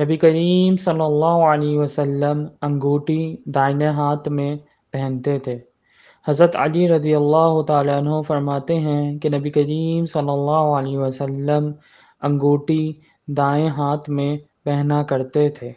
نبی کریم صلی اللہ علیہ وسلم انگوٹی دائن ہاتھ میں پہنتے تھے حضرت علی رضی اللہ تعالیٰ عنہ فرماتے ہیں کہ نبی کریم صلی اللہ علیہ وسلم انگوٹی دائیں ہاتھ میں پہنا کرتے تھے